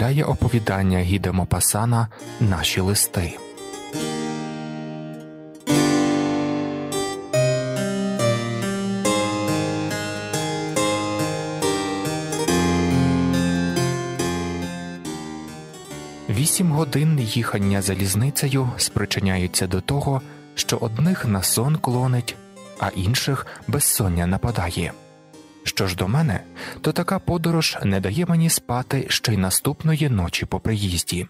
представляє оповідання Гіде Мопасана Наші листи. Вісім годин їхання залізницею спричиняються до того, що одних на сон клонить, а інших безсоння нападає. Що ж до мене, то така подорож не дає мені спати ще й наступної ночі по приїзді.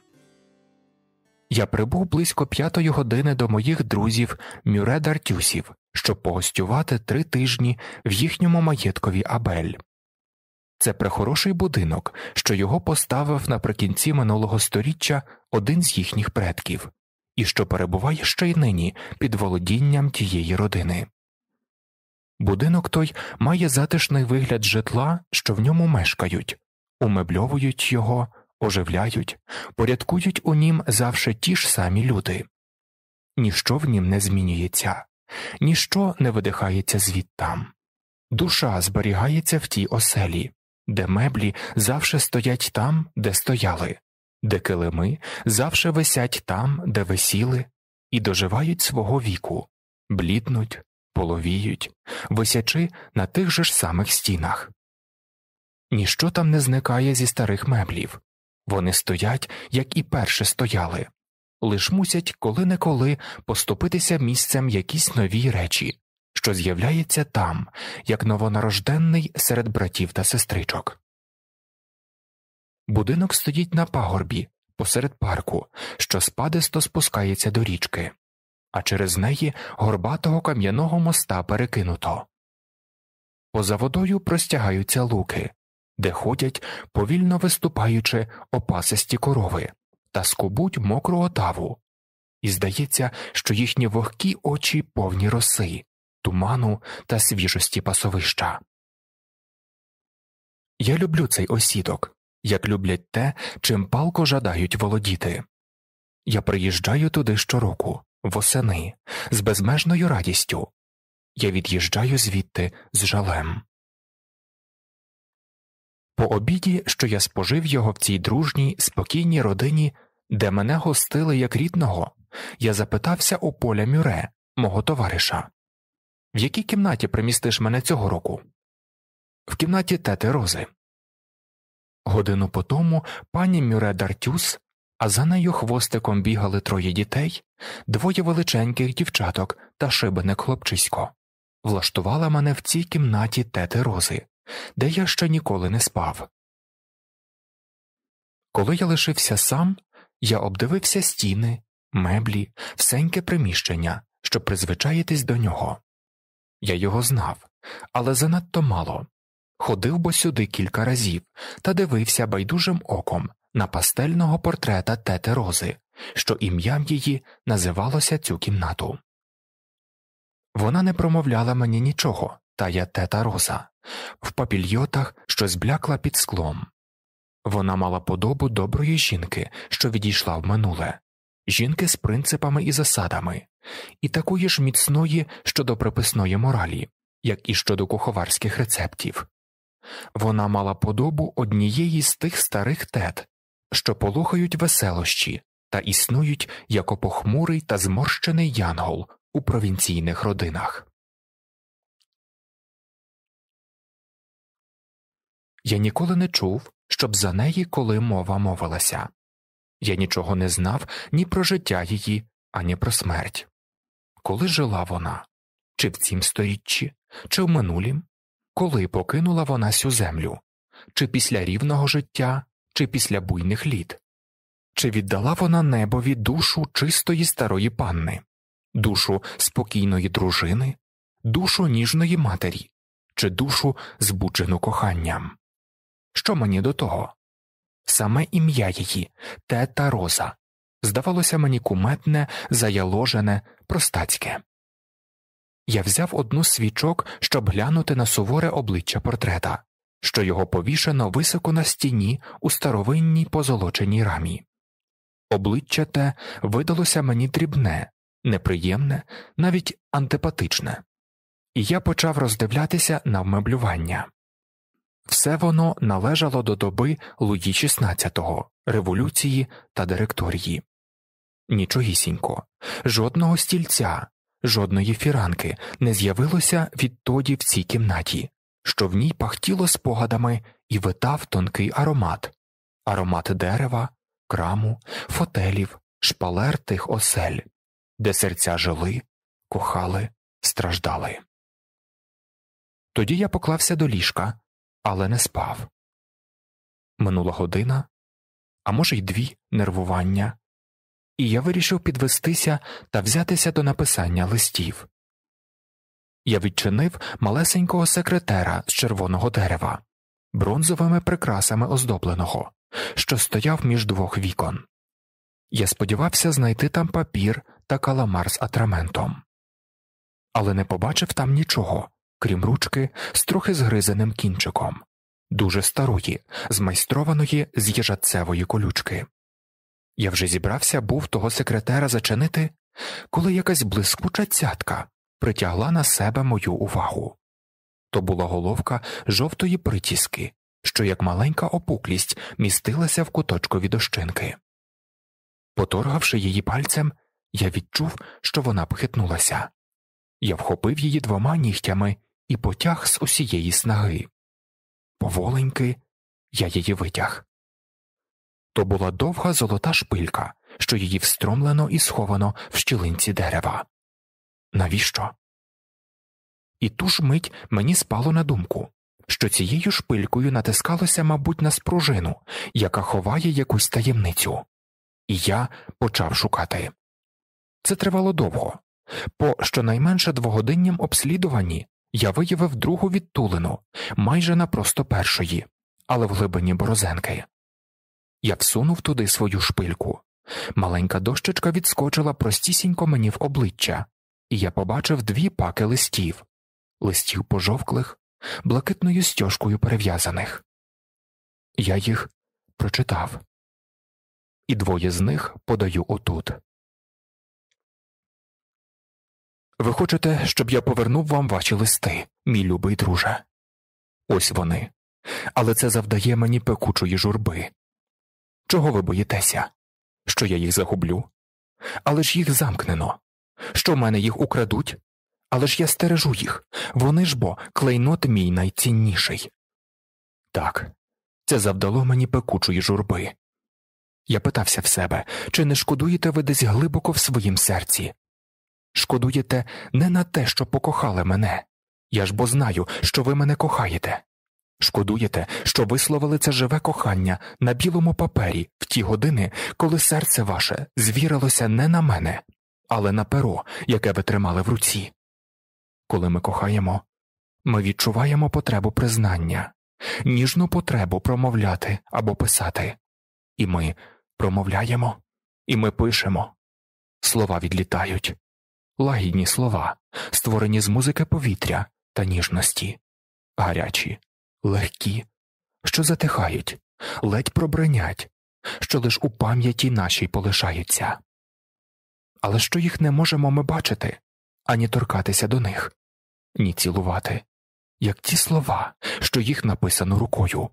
Я прибув близько п'ятої години до моїх друзів Мюре Дартюсів, щоб погостювати три тижні в їхньому маєткові Абель. Це прихороший будинок, що його поставив наприкінці минулого століття один з їхніх предків, і що перебуває ще й нині під володінням тієї родини. Будинок той має затишний вигляд житла, що в ньому мешкають, умебльовують його, оживляють, порядкують у нім завше ті ж самі люди. Ніщо в нім не змінюється, ніщо не видихається звідтам. Душа зберігається в тій оселі, де меблі завше стоять там, де стояли, де килими завше висять там, де висіли, і доживають свого віку, бліднуть, половіють, висячи на тих же ж самих стінах. Ніщо там не зникає зі старих меблів вони стоять, як і перше стояли, лиш мусять коли неколи поступитися місцем якісь нові речі, що з'являється там, як новонарожденний серед братів та сестричок. Будинок стоїть на пагорбі, посеред парку, що спадисто спускається до річки а через неї горбатого кам'яного моста перекинуто. Поза водою простягаються луки, де ходять, повільно виступаючи, опасисті корови та скубуть мокру отаву, і здається, що їхні вогкі очі повні роси, туману та свіжості пасовища. Я люблю цей осідок, як люблять те, чим палко жадають володіти. Я приїжджаю туди щороку, восени, з безмежною радістю. Я від'їжджаю звідти з жалем. По обіді, що я спожив його в цій дружній, спокійній родині, де мене гостили як рідного, я запитався у поля Мюре, мого товариша В якій кімнаті примістиш мене цього року? В кімнаті тети Рози. Годину потому пані Мюре Дартюс а за нею хвостиком бігали троє дітей, двоє величеньких дівчаток та шибеник хлопчисько. Влаштувала мене в цій кімнаті тети Рози, де я ще ніколи не спав. Коли я лишився сам, я обдивився стіни, меблі, всеньке приміщення, щоб призвичаїтись до нього. Я його знав, але занадто мало. Ходив бо сюди кілька разів та дивився байдужим оком, на пастельного портрета тети Рози, що ім'ям її називалося цю кімнату. Вона не промовляла мені нічого, та я тета Роза, в папільйотах, що зблякла під склом. Вона мала подобу доброї жінки, що відійшла в минуле, жінки з принципами і засадами, і такої ж міцної щодо приписної моралі, як і щодо куховарських рецептів. Вона мала подобу однієї з тих старих тет, що полохають веселощі та існують як опохмурий та зморщений янгол у провінційних родинах. Я ніколи не чув, щоб за неї коли мова мовилася. Я нічого не знав ні про життя її, ані про смерть. Коли жила вона? Чи в цім сторіччі, чи в минулім? Коли покинула вона сю землю? Чи після рівного життя, чи після буйних літ, чи віддала вона небові душу чистої старої панни, душу спокійної дружини, душу ніжної матері, чи душу збуджену коханням? Що мені до того? Саме ім'я її, тета роза, здавалося мені куметне, заяложене, простацьке. Я взяв одну з свічок, щоб глянути на суворе обличчя портрета що його повішено високо на стіні у старовинній позолоченій рамі. Обличчя те видалося мені дрібне, неприємне, навіть антипатичне, і я почав роздивлятися на вмеблювання. Все воно належало до доби Луї XVI, революції та директорії. Нічогісінько, жодного стільця, жодної фіранки не з'явилося відтоді в цій кімнаті, що в ній пахтіло спогадами і витав тонкий аромат аромат дерева, краму, фотелів, шпалер тих осель, де серця жили, кохали, страждали. Тоді я поклався до ліжка, але не спав. Минула година, а може, й дві нервування, і я вирішив підвестися та взятися до написання листів. Я відчинив малесенького секретера з червоного дерева, бронзовими прикрасами оздобленого, що стояв між двох вікон. Я сподівався знайти там папір та каламар з атраментом, але не побачив там нічого, крім ручки з трохи згризаним кінчиком, дуже старої, змайстрованої з їжацевої колючки. Я вже зібрався був того секретера зачинити, коли якась блискуча цятка притягла на себе мою увагу. То була головка жовтої притіски, що, як маленька опуклість, містилася в куточку від ощинки. Поторгавши її пальцем, я відчув, що вона пхитнулася. Я вхопив її двома нігтями і потяг з усієї снаги. Поволеньки я її витяг. То була довга золота шпилька, що її встромлено і сховано в щілинці дерева. Навіщо? І ту ж мить мені спало на думку, що цією шпилькою натискалося, мабуть, на спружину, яка ховає якусь таємницю, і я почав шукати. Це тривало довго. По щонайменше двогодинням обслідуванні я виявив другу відтулину майже на просто першої, але в глибині борозенки. Я всунув туди свою шпильку. Маленька дощечка відскочила простісінько мені в обличчя, і я побачив дві паки листів листів пожовклих, блакитною стяжкою перев'язаних. Я їх прочитав, і двоє з них подаю отут. Ви хочете, щоб я повернув вам ваші листи, мій любий друже? Ось вони. Але це завдає мені пекучої журби. Чого ви боїтеся? Що я їх загублю? Але ж їх замкнено. Що в мене їх украдуть? Але ж я стережу їх, вони ж бо клейнот мій найцінніший. Так, це завдало мені пекучої журби. Я питався в себе, чи не шкодуєте ви десь глибоко в своїм серці? Шкодуєте не на те, що покохали мене. Я ж бо знаю, що ви мене кохаєте. Шкодуєте, що висловили це живе кохання на білому папері в ті години, коли серце ваше звірилося не на мене, але на перо, яке ви тримали в руці. Коли ми кохаємо, ми відчуваємо потребу признання, ніжну потребу промовляти або писати, і ми промовляємо, і ми пишемо. Слова відлітають, лагідні слова, створені з музики повітря та ніжності, гарячі, легкі, що затихають, ледь пробринять, що лиш у пам'яті нашій полишаються але що їх не можемо ми бачити, ані торкатися до них, ні цілувати, як ті слова, що їх написано рукою.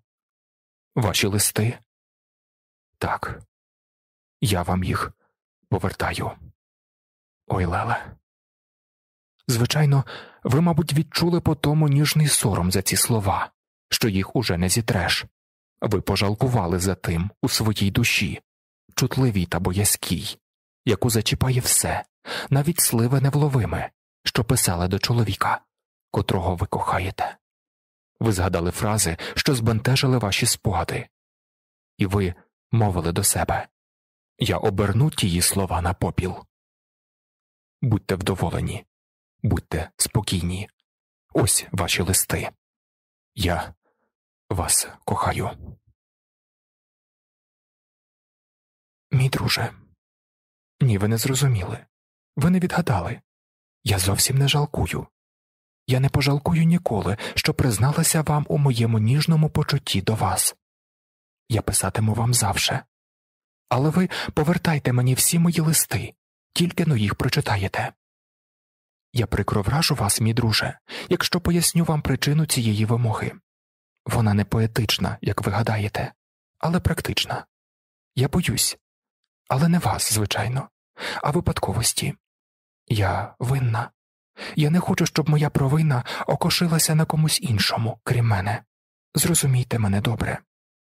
Ваші листи? Так, я вам їх повертаю. Ой, Леле. Звичайно, ви, мабуть, відчули по тому ніжний сором за ці слова, що їх уже не зітреш. Ви пожалкували за тим у своїй душі, чутливій та боязькій яку зачіпає все, навіть сливи невловими, що писали до чоловіка, котрого ви кохаєте. Ви згадали фрази, що збентежили ваші спогади, і ви мовили до себе Я оберну тії слова на попіл. Будьте вдоволені, будьте спокійні. Ось ваші листи. Я вас кохаю. Мій друже. Ні, ви не зрозуміли. Ви не відгадали. Я зовсім не жалкую. Я не пожалкую ніколи, що призналася вам у моєму ніжному почутті до вас. Я писатиму вам завше. Але ви повертайте мені всі мої листи, тільки но їх прочитаєте. Я прикро вражу вас, мій друже, якщо поясню вам причину цієї вимоги. Вона не поетична, як ви гадаєте, але практична. Я боюсь, але не вас, звичайно, а випадковості. Я винна. Я не хочу, щоб моя провина окошилася на комусь іншому, крім мене. Зрозумійте мене добре.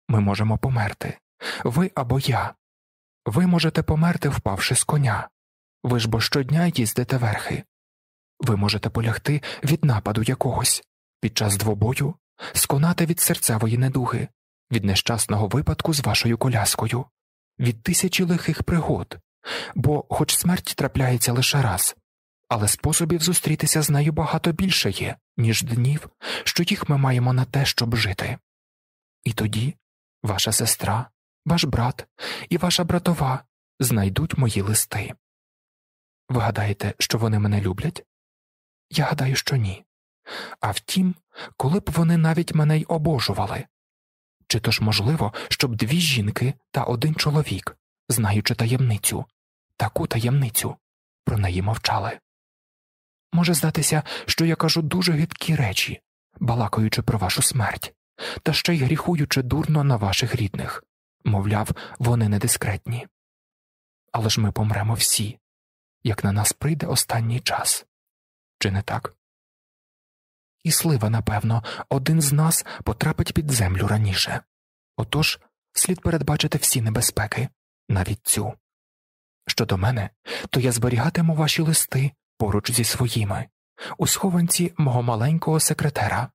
Ми можемо померти. Ви або я. Ви можете померти, впавши з коня. Ви ж бо щодня їздите верхи. Ви можете полягти від нападу якогось, під час двобою, сконати від серцевої недуги, від нещасного випадку з вашою коляскою від тисячі лихих пригод, бо, хоч смерть трапляється лише раз, але способів зустрітися з нею багато більше є, ніж днів, що їх ми маємо на те, щоб жити. І тоді ваша сестра, ваш брат і ваша братова знайдуть мої листи. Ви гадаєте, що вони мене люблять? Я гадаю, що ні. А втім, коли б вони навіть мене й обожували, чи то ж можливо, щоб дві жінки та один чоловік, знаючи таємницю, таку таємницю, про неї мовчали? Може здатися, що я кажу дуже гидкі речі, балакаючи про вашу смерть, та ще й гріхуючи дурно на ваших рідних мовляв, вони недискретні. Але ж ми помремо всі, як на нас прийде останній час. Чи не так? і слива, напевно, один з нас потрапить під землю раніше. Отож слід передбачити всі небезпеки, навіть цю. Щодо мене, то я зберігатиму ваші листи поруч зі своїми, у схованці мого маленького секретера.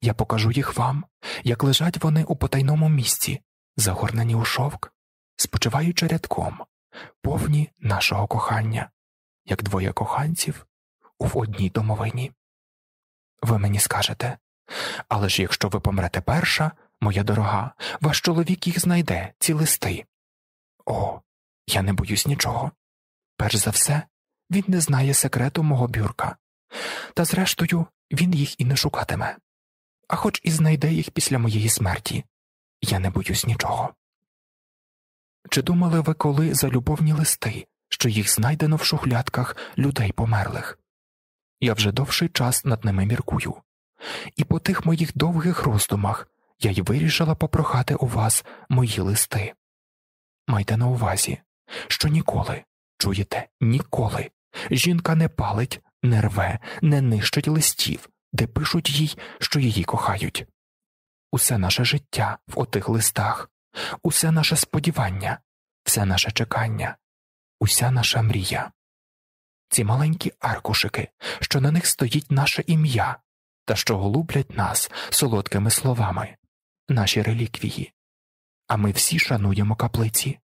Я покажу їх вам, як лежать вони у потайному місці, загорнені у шовк, спочиваючи рядком, повні нашого кохання, як двоє коханців у одній домовині ви мені скажете. Але ж якщо ви помрете перша, моя дорога, ваш чоловік їх знайде, ці листи. О, я не боюсь нічого. Перш за все, він не знає секрету мого бюрка, та зрештою, він їх і не шукатиме, а хоч і знайде їх після моєї смерті. Я не боюсь нічого. Чи думали ви коли за любовні листи, що їх знайдено в шухлядках людей померлих? я вже довший час над ними міркую, і по тих моїх довгих роздумах я й вирішила попрохати у вас мої листи. Майте на увазі, що ніколи, чуєте, ніколи жінка не палить, не рве, не нищить листів, де пишуть їй, що її кохають. Усе наше життя в отих листах, усе наше сподівання, все наше чекання, уся наша мрія ці маленькі аркушики, що на них стоїть наше ім'я та що голублять нас солодкими словами, наші реліквії. А ми всі шануємо каплиці,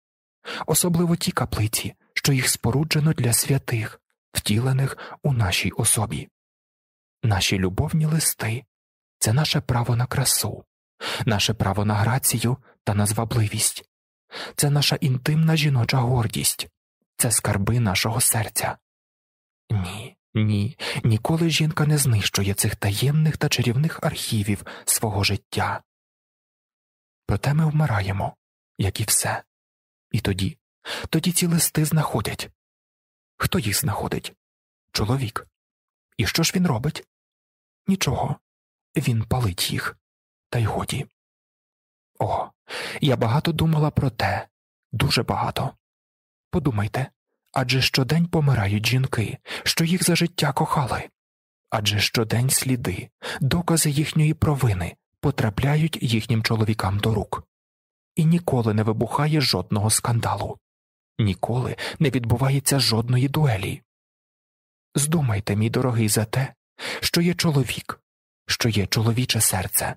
особливо ті каплиці, що їх споруджено для святих, втілених у нашій особі. Наші любовні листи це наше право на красу, наше право на грацію та на звабливість, це наша інтимна жіноча гордість, це скарби нашого серця, ні, ні, ніколи жінка не знищує цих таємних та чарівних архівів свого життя. Проте ми вмираємо, як і все. І тоді, тоді ці листи знаходять. Хто їх знаходить? Чоловік. І що ж він робить? Нічого. Він палить їх, та й годі. О, я багато думала про те, дуже багато. Подумайте, адже щодень помирають жінки, що їх за життя кохали, адже щодень сліди, докази їхньої провини потрапляють їхнім чоловікам до рук, і ніколи не вибухає жодного скандалу, ніколи не відбувається жодної дуелі. Здумайте, мій дорогий, за те, що є чоловік, що є чоловіче серце.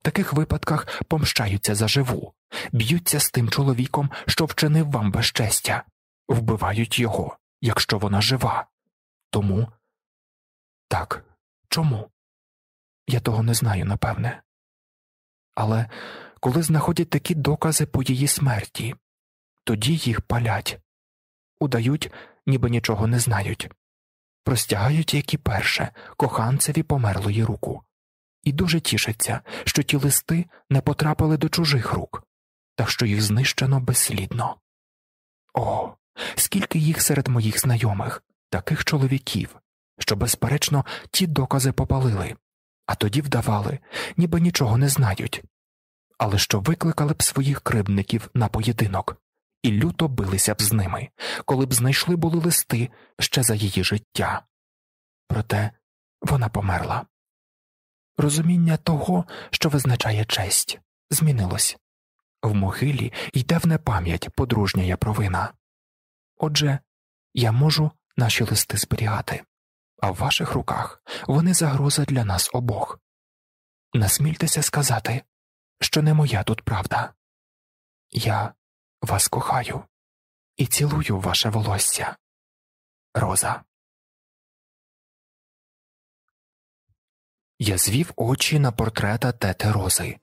В таких випадках помщаються заживу, б'ються з тим чоловіком, що вчинив вам безчестя вбивають його, якщо вона жива. Тому так, чому? Я того не знаю, напевне. Але коли знаходять такі докази по її смерті, тоді їх палять, удають, ніби нічого не знають, простягають, як і перше, коханцеві померлої руку, і дуже тішаться, що ті листи не потрапили до чужих рук, та що їх знищено безслідно. О, скільки їх серед моїх знайомих, таких чоловіків, що, безперечно, ті докази попалили, а тоді вдавали, ніби нічого не знають, але що викликали б своїх кривдників на поєдинок, і люто билися б з ними, коли б знайшли були листи ще за її життя. Проте вона померла. Розуміння того, що визначає честь, змінилось в могилі йде в непам'ять подружня я провина. Отже, я можу наші листи зберігати, а в ваших руках вони загроза для нас обох. Насмільтеся сказати, що не моя тут правда. Я вас кохаю і цілую ваше волосся. Роза. Я звів очі на портрета тети Рози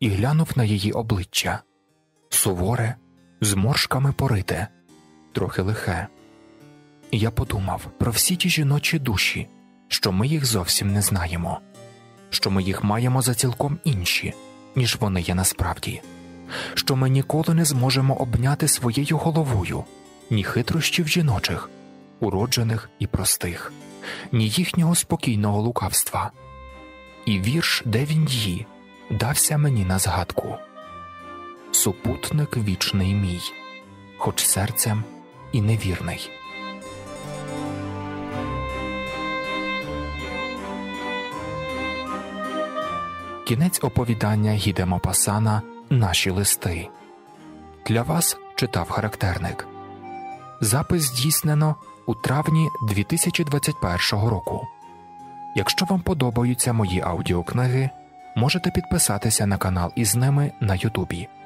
і глянув на її обличчя суворе, з моршками порите трохи лихе. Я подумав про всі ті жіночі душі, що ми їх зовсім не знаємо, що ми їх маємо за цілком інші, ніж вони є насправді, що ми ніколи не зможемо обняти своєю головою ні хитрощів жіночих, уроджених і простих, ні їхнього спокійного лукавства. І вірш, де він її, дався мені на згадку. Супутник вічний мій, хоч серцем і невірний. Кінець оповідання Гідемо Пасана Наші листи. Для вас читав характерник. Запис здійснено у травні 2021 року. Якщо вам подобаються мої аудіокниги, можете підписатися на канал із ними на Ютубі.